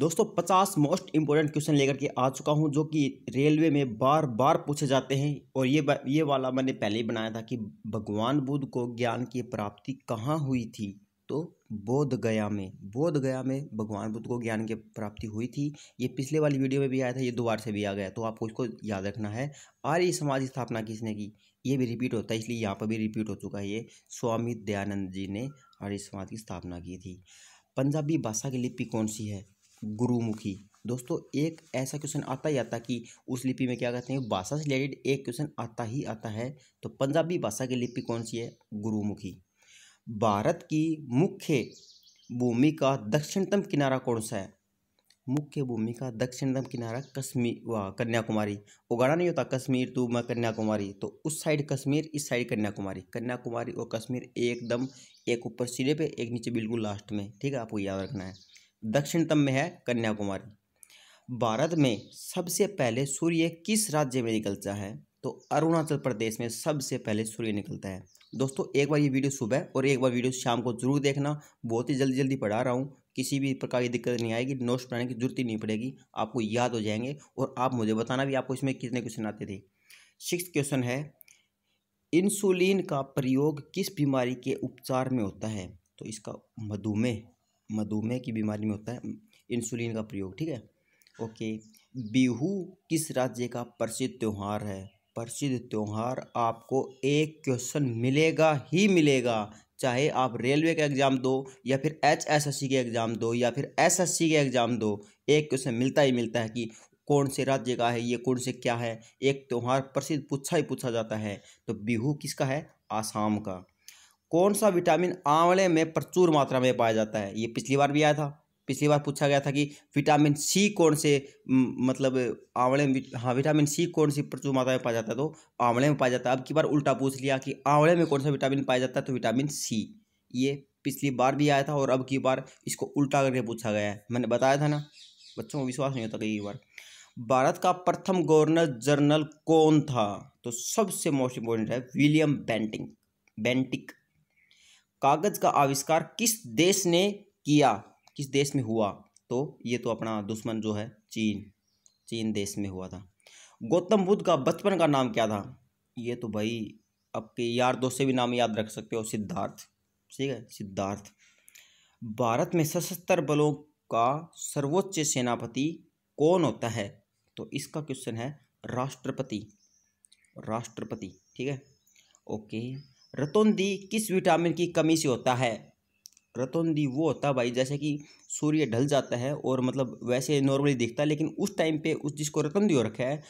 दोस्तों 50 most important question लेकर के आ चुका हूं जो कि रेलवे में बार बार पूछे जाते हैं और ये ये वाला मैंने पहले ही बनाया था कि भगवान बुद्ध को ज्ञान की प्राप्ति कहाँ हुई थी तो बोध गया में बोध गया में भगवान बुद्ध को ज्ञान की प्राप्ति हुई थी ये पिछले वाली वीडियो में भी आया था ये दोबारा से भी आ गया तो आपको इसको याद रखना है आर्य समाज स्थापना किसने की ये भी रिपीट होता है इसलिए यहाँ पर भी रिपीट हो चुका है ये स्वामी दयानंद जी ने आर्य समाज की स्थापना की थी पंजाबी भाषा की लिपि कौन सी है गुरुमुखी दोस्तों एक ऐसा क्वेश्चन आता ही आता कि उस लिपि में क्या कहते हैं भाषा से रिलेटेड एक क्वेश्चन आता ही आता है तो पंजाबी भाषा की लिपि कौन सी है गुरुमुखी भारत की मुख्य भूमि का दक्षिणतम किनारा कौन सा है मुख्य भूमि का दक्षिणतम किनारा कश्मीर व कन्याकुमारी उगाड़ा नहीं होता कश्मीर तू मैं कन्याकुमारी तो उस साइड कश्मीर इस साइड कन्याकुमारी कन्याकुमारी और कश्मीर एकदम एक ऊपर सिरे पे एक नीचे बिल्कुल लास्ट में ठीक है आपको याद रखना है दक्षिणतम में है कन्याकुमारी भारत में सबसे पहले सूर्य किस राज्य में निकलता है तो अरुणाचल प्रदेश में सबसे पहले सूर्य निकलता है दोस्तों एक बार ये वीडियो सुबह और एक बार वीडियो शाम को जरूर देखना बहुत ही जल्दी जल्दी पढ़ा रहा हूँ किसी भी प्रकार की दिक्कत नहीं आएगी नोट्स बनाने की जरूरत ही नहीं पड़ेगी आपको याद हो जाएंगे और आप मुझे बताना भी आपको इसमें कितने क्वेश्चन आते थे सिक्स क्वेश्चन है इंसुलिन का प्रयोग किस बीमारी के उपचार में होता है तो इसका मधुमेह मधुमेह की बीमारी में होता है इंसुलिन का प्रयोग ठीक है ओके बिहू किस राज्य का प्रसिद्ध त्यौहार है प्रसिद्ध त्यौहार आपको एक क्वेश्चन मिलेगा ही मिलेगा चाहे आप रेलवे का एग्ज़ाम दो या फिर एच एस एस सी के एग्ज़ाम दो या फिर एस एस सी के एग्ज़ाम दो एक क्वेश्चन मिलता ही मिलता है कि कौन से राज्य का है ये कौन से क्या है एक त्यौहार प्रसिद्ध पूछा ही पूछा जाता है तो बिहू किसका है आसाम का कौन सा विटामिन आंवले में प्रचुर मात्रा में पाया जाता है ये पिछली बार भी आया था पिछली बार पूछा गया था कि विटामिन सी कौन से मतलब आंवले में हाँ विटामिन सी कौन सी प्रचुर मात्रा में पाया जाता है तो आंवले में पाया जाता है अब की बार उल्टा पूछ लिया कि आंवले में कौन सा विटामिन पाया जाता है तो विटामिन सी ये पिछली बार भी आया था और अब की बार इसको उल्टा करके पूछा गया है मैंने बताया था ना बच्चों को विश्वास नहीं होता कई बार भारत का प्रथम गवर्नर जनरल कौन था तो सबसे मोस्ट इम्पोर्टेंट है विलियम बेंटिंग बेंटिक कागज़ का आविष्कार किस देश ने किया किस देश में हुआ तो ये तो अपना दुश्मन जो है चीन चीन देश में हुआ था गौतम बुद्ध का बचपन का नाम क्या था ये तो भाई आपके यार दोस्त से भी नाम याद रख सकते हो सिद्धार्थ ठीक है सिद्धार्थ भारत में सशस्त्र बलों का सर्वोच्च सेनापति कौन होता है तो इसका क्वेश्चन है राष्ट्रपति राष्ट्रपति ठीक है ओके रतौंदी किस विटामिन की कमी से होता है रतौंदी वो होता है भाई जैसे कि सूर्य ढल जाता है और मतलब वैसे नॉर्मली दिखता है लेकिन उस टाइम पे उस जिसको रतौंदी हो रखा है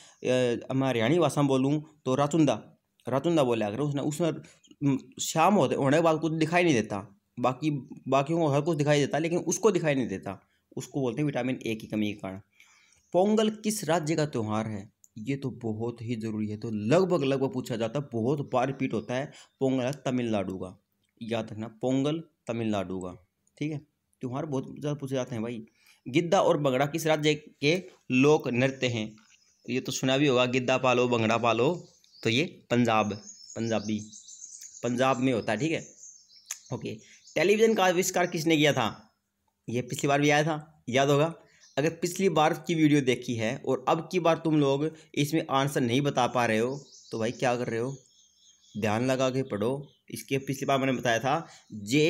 मैं हरियाणी भाषा में बोलूँ तो रातुंदा रातुंदा बोला अगर उसने उसमें शाम होते होने के बाद कुछ दिखाई नहीं देता बाकी बाकियों को हर कुछ दिखाई देता लेकिन उसको दिखाई नहीं देता उसको बोलते हैं विटामिन ए की कमी के कारण पोंगल किस राज्य का त्यौहार है ये तो बहुत ही ज़रूरी है तो लगभग लगभग पूछा जाता है बहुत बार रिपीट होता है पोंगल है तमिलनाडु का याद रखना पोंगल तमिलनाडु का ठीक है त्यौहार बहुत ज़्यादा पूछे जाते हैं भाई गिद्दा और बंगड़ा किस राज्य के लोक नृत्य हैं ये तो सुना भी होगा गिद्दा पालो बंगड़ा पालो तो ये पंजाब पंजाबी पंजाब में होता है ठीक है ओके टेलीविज़न का आविष्कार किसने किया था ये पिछली बार भी आया था याद होगा अगर पिछली बार की वीडियो देखी है और अब की बार तुम लोग इसमें आंसर नहीं बता पा रहे हो तो भाई क्या कर रहे हो ध्यान लगा के पढ़ो इसके पिछली बार मैंने बताया था जे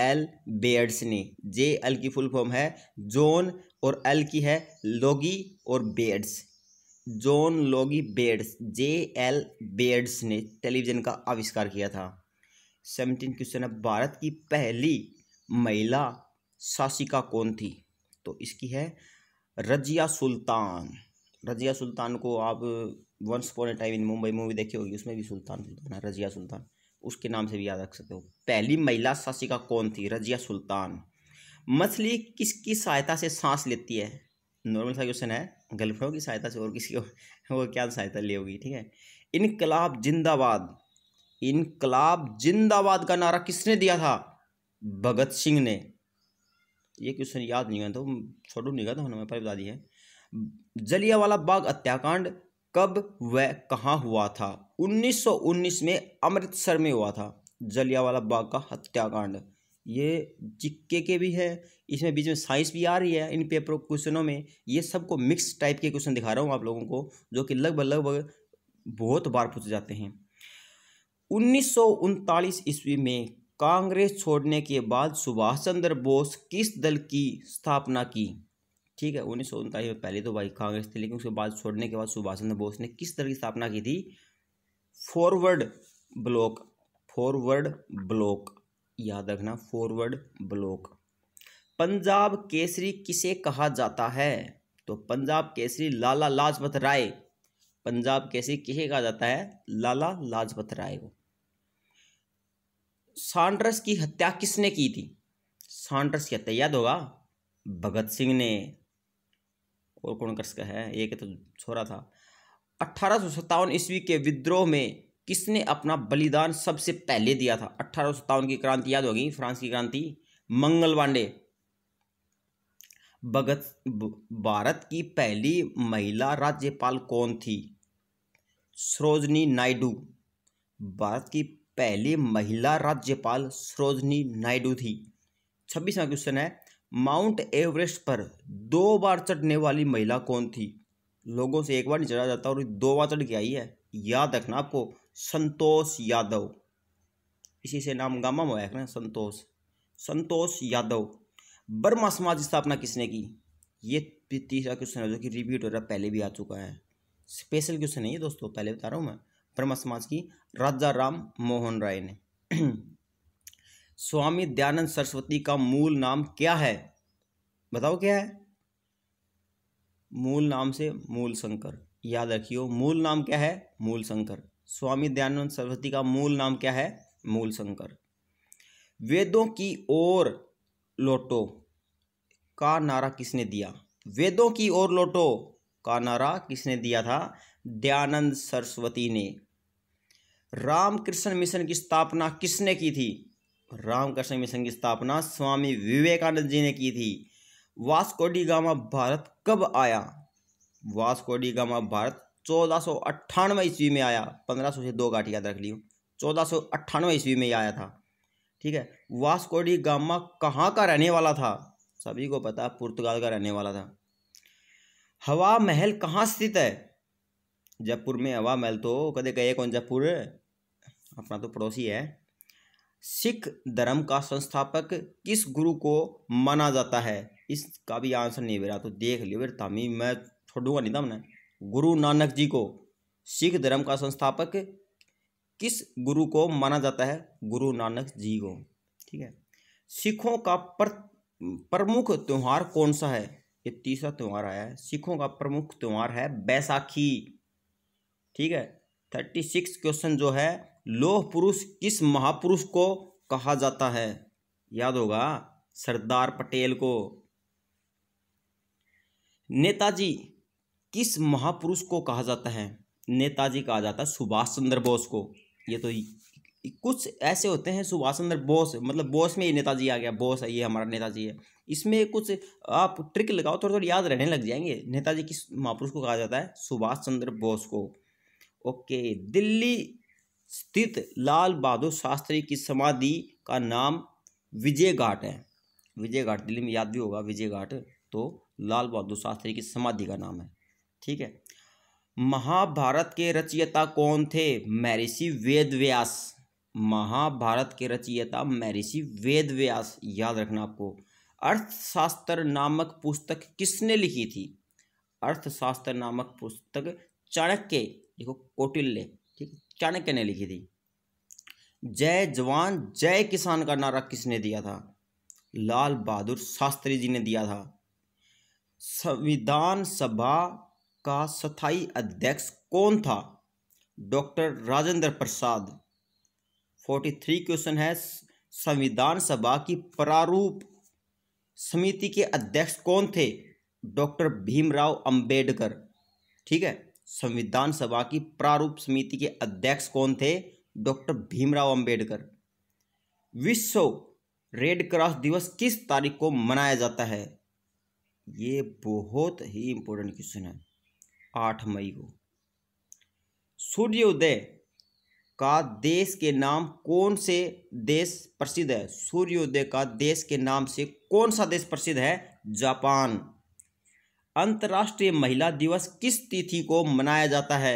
एल बेड्स ने जे एल की फुल फॉर्म है जॉन और एल की है लोगी और beds John Logie beds J L beds ने टेलीविज़न का आविष्कार किया था सेवनटीन क्वेश्चन है भारत की पहली महिला शासिका कौन थी तो इसकी है रजिया सुल्तान रजिया सुल्तान को आप once for a time in Mumbai movie देखी होगी उसमें भी सुल्तान सुल्तान है रजिया सुल्तान उसके नाम से भी याद रख सकते हो पहली महिला शासिका कौन थी रजिया सुल्तान मछली किसकी सहायता से सांस लेती है नॉर्मल सा क्वेश्चन है गर्लफ्रेंड की सहायता से और किसी को क्या सहायता ले होगी ठीक है इनकलाब जिंदाबाद इनकलाब जिंदाबाद का नारा किसने दिया था भगत सिंह ने ये क्वेश्चन याद नहीं आया तो छोटू नहीं गया था उन्होंने पर बता दी है जलियावाला बाग हत्याकांड कब व कहाँ हुआ था 1919 में अमृतसर में हुआ था जलियावाला बाग का हत्याकांड ये जिक्के के भी है इसमें बीच में साइंस भी आ रही है इन पेपरों क्वेश्चनों में ये सबको मिक्स टाइप के क्वेश्चन दिखा रहा हूँ आप लोगों को जो कि लगभग लगभग बहुत बार पूछे जाते हैं उन्नीस ईस्वी में कांग्रेस छोड़ने के बाद सुभाष चंद्र बोस किस दल की स्थापना की ठीक है उन्नीस सौ में पहले तो भाई कांग्रेस थे लेकिन उसके बाद छोड़ने के बाद सुभाष चंद्र बोस ने किस दल की स्थापना की थी फॉरवर्ड ब्लॉक फॉरवर्ड ब्लॉक याद रखना फॉरवर्ड ब्लॉक पंजाब केसरी किसे कहा जाता है तो पंजाब केसरी लाला लाजपत राय पंजाब केसरी किसे कहा जाता है लाला लाजपत राय को सॉन्ड्रस की हत्या किसने की थी सॉन्ड्रस की हत्या याद होगा भगत सिंह ने और कौन कर सका है एक तो छोरा था अट्ठारह सौ सत्तावन ईस्वी के विद्रोह में किसने अपना बलिदान सबसे पहले दिया था अट्ठारह सत्तावन की क्रांति याद होगी फ्रांस की क्रांति मंगल पांडे भगत भारत की पहली महिला राज्यपाल कौन थी सरोजनी नायडू भारत की पहली महिला राज्यपाल सरोजनी नायडू थी छब्बीसवा क्वेश्चन है माउंट एवरेस्ट पर दो बार चढ़ने वाली महिला कौन थी लोगों से एक बार नहीं चढ़ा जाता और दो बार चढ़ के आई है याद रखना आपको संतोष यादव इसी से नाम गामा हुआ है ना संतोष संतोष यादव बर्मा समाज स्थापना किसने की ये तीसरा क्वेश्चन है जो कि रिपीट हो रहा पहले भी आ चुका है स्पेशल क्वेश्चन है ये दोस्तों पहले बता रहा हूँ मैं ब्रह्म समाज की राजा राम मोहन राय ने स्वामी दयानंद सरस्वती का मूल नाम क्या है बताओ क्या है मूल नाम से मूल शंकर याद रखियो मूल नाम क्या है मूल शंकर स्वामी दयानंद सरस्वती का मूल नाम क्या है मूल शंकर वेदों की ओर लोटो का नारा किसने दिया वेदों की ओर लोटो का नारा किसने दिया था दयानंद सरस्वती ने रामकृष्ण मिशन की स्थापना किसने की थी रामकृष्ण मिशन की स्थापना स्वामी विवेकानंद जी ने की थी वास्कोडी गामा भारत कब आया वास्कोडी गामा भारत चौदह सौ अट्ठानवे ईस्वी में आया पंद्रह सौ से दो गाठी याद रख लियो चौदह सौ अट्ठानवे ईस्वी में आया था ठीक है वास्कोडी गामा कहाँ का रहने वाला था सभी को पता पुर्तगाल का रहने वाला था हवा महल कहाँ स्थित है जयपुर में हवा महल तो कदे कहे कौन जयपुर अपना तो पड़ोसी है सिख धर्म का संस्थापक किस गुरु को माना जाता है इसका भी आंसर नहीं मेरा तो देख लियो फिर तामी मैं छोड़ूंगा नहीं था गुरु नानक जी को सिख धर्म का संस्थापक किस गुरु को माना जाता है गुरु नानक जी को ठीक है सिखों का पर प्रमुख त्यौहार कौन सा है ये तीसरा त्यौहार आया है सिखों का प्रमुख त्यौहार है बैसाखी ठीक है थर्टी सिक्स क्वेश्चन जो है लोह पुरुष किस महापुरुष को कहा जाता है याद होगा सरदार पटेल को नेताजी किस महापुरुष को कहा जाता है नेताजी कहा जाता है सुभाष चंद्र बोस को ये तो कुछ ऐसे होते हैं सुभाष चंद्र बोस मतलब बोस में ये नेताजी आ गया बोस है ये हमारा नेताजी है इसमें कुछ आप ट्रिक लगाओ थोड़ा थोड़ा याद रहने लग जाएंगे नेताजी किस महापुरुष को कहा जाता है सुभाष चंद्र बोस को ओके दिल्ली स्थित लाल बहादुर शास्त्री की समाधि का नाम विजय घाट है विजय घाट दिल्ली में याद भी होगा विजय घाट तो लाल बहादुर शास्त्री की समाधि का नाम है ठीक है महाभारत के रचयिता कौन थे महर्षि वेद व्यास महाभारत के रचयिता महर्षि वेद व्यास याद रखना आपको अर्थशास्त्र नामक पुस्तक किसने लिखी थी अर्थशास्त्र नामक पुस्तक चाणक्य देखो कौटिल्य ठीक चाणक्य ने लिखी थी जय जवान जय किसान का नारा किसने दिया था लाल बहादुर शास्त्री जी ने दिया था संविधान सभा का स्थाई अध्यक्ष कौन था doctor Rajendra Prasad forty three question है संविधान सभा की प्रारूप समिति के अध्यक्ष कौन थे डॉक्टर भीमराव अंबेडकर ठीक है संविधान सभा की प्रारूप समिति के अध्यक्ष कौन थे डॉक्टर भीमराव अंबेडकर विश्व रेड क्रॉस दिवस किस तारीख को मनाया जाता है ये बहुत ही इंपॉर्टेंट क्वेश्चन है आठ मई को सूर्योदय का देश के नाम कौन से देश प्रसिद्ध है सूर्योदय का देश के नाम से कौन सा देश प्रसिद्ध है जापान अंतर्राष्ट्रीय महिला दिवस किस तिथि को मनाया जाता है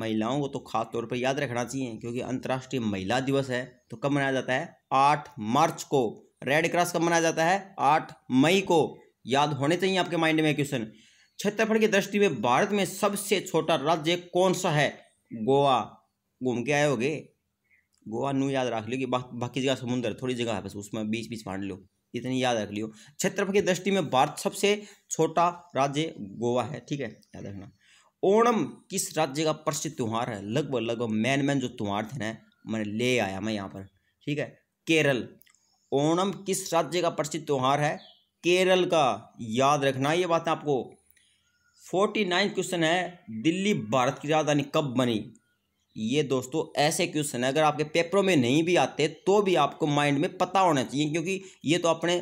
महिलाओं को तो खास तौर पर याद रखना चाहिए क्योंकि अंतर्राष्ट्रीय महिला दिवस है तो कब मनाया जाता है आठ मार्च को रेड क्रॉस कब मनाया जाता है आठ मई को याद होने चाहिए आपके माइंड में क्वेश्चन क्षेत्रफल की दृष्टि में भारत में सबसे छोटा राज्य कौन सा है गोवा घूम के आए होगे गोवा नू याद रख लियो कि बाकी जगह समुद्र थोड़ी जगह है बस उसमें बीच बीच बांट लो इतनी याद रख लियो क्षेत्रफल की दृष्टि में भारत सबसे छोटा राज्य गोवा है ठीक है याद रखना ओणम किस राज्य का प्रसिद्ध त्यौहार है लगभग लगभग मैन मैन जो त्यौहार थे ना मैंने ले आया मैं यहाँ पर ठीक है केरल ओणम किस राज्य का प्रसिद्ध त्यौहार है केरल का याद रखना ये बात आपको फोर्टी नाइन क्वेश्चन है दिल्ली भारत की राजधानी कब बनी ये दोस्तों ऐसे क्वेश्चन है अगर आपके पेपरों में नहीं भी आते तो भी आपको माइंड में पता होना चाहिए क्योंकि ये तो अपने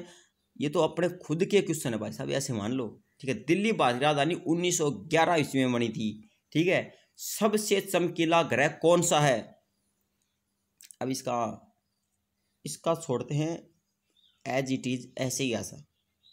ये तो अपने खुद के क्वेश्चन है भाई साहब ऐसे मान लो ठीक है दिल्ली भारत की राजधानी 1911 ईस्वी में बनी थी ठीक है सबसे चमकीला ग्रह कौन सा है अब इसका इसका छोड़ते हैं एज इट इज ऐसे ही ऐसा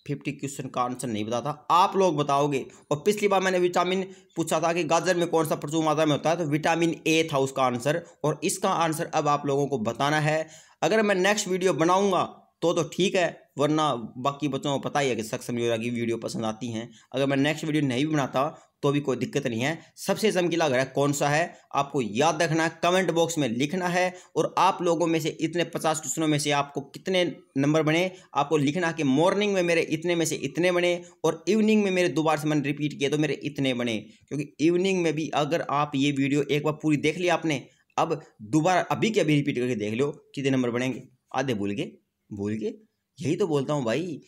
फिफ्टी क्वेश्चन का आंसर नहीं बताता आप लोग बताओगे और पिछली बार मैंने विटामिन पूछा था कि गाजर में कौन सा प्रचुर मात्रा में होता है तो विटामिन ए था उसका आंसर और इसका आंसर अब आप लोगों को बताना है अगर मैं नेक्स्ट वीडियो बनाऊंगा तो तो ठीक है वरना बाकी बच्चों को पता ही है कि सक्षम योजना की वीडियो पसंद आती हैं अगर मैं नेक्स्ट वीडियो नहीं भी बनाता तो भी कोई दिक्कत नहीं है सबसे चमकीला ग्रह कौन सा है आपको याद रखना है कमेंट बॉक्स में लिखना है और आप लोगों में से इतने पचास क्वेश्चनों में से आपको कितने नंबर बने आपको लिखना है कि मॉर्निंग में मेरे इतने में से इतने बने और इवनिंग में मेरे दोबारा से मैंने रिपीट किए तो मेरे इतने बने क्योंकि इवनिंग में भी अगर आप ये वीडियो एक बार पूरी देख लिया आपने अब दोबारा अभी के अभी रिपीट करके देख लो कितने नंबर बनेंगे आधे भूल गए भूल गए यही तो बोलता हूँ भाई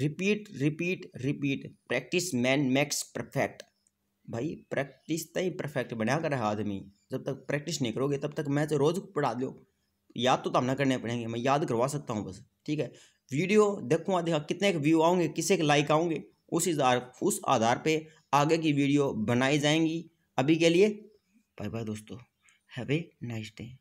repeat repeat repeat practice man max perfect भाई प्रैक्टिस तो ही परफेक्ट बना कर रहा आदमी जब तक प्रैक्टिस नहीं करोगे तब तक मैच तो रोज़ पढ़ा दो याद तो तब ना करने पड़ेंगे मैं याद करवा सकता हूँ बस ठीक है वीडियो देखूँगा देखा कितने के व्यू आओगे किसे के लाइक आओगे उस आधार उस आधार पे आगे की वीडियो बनाई जाएंगी अभी के लिए बाय बाय दोस्तों हैव ए नाइस डे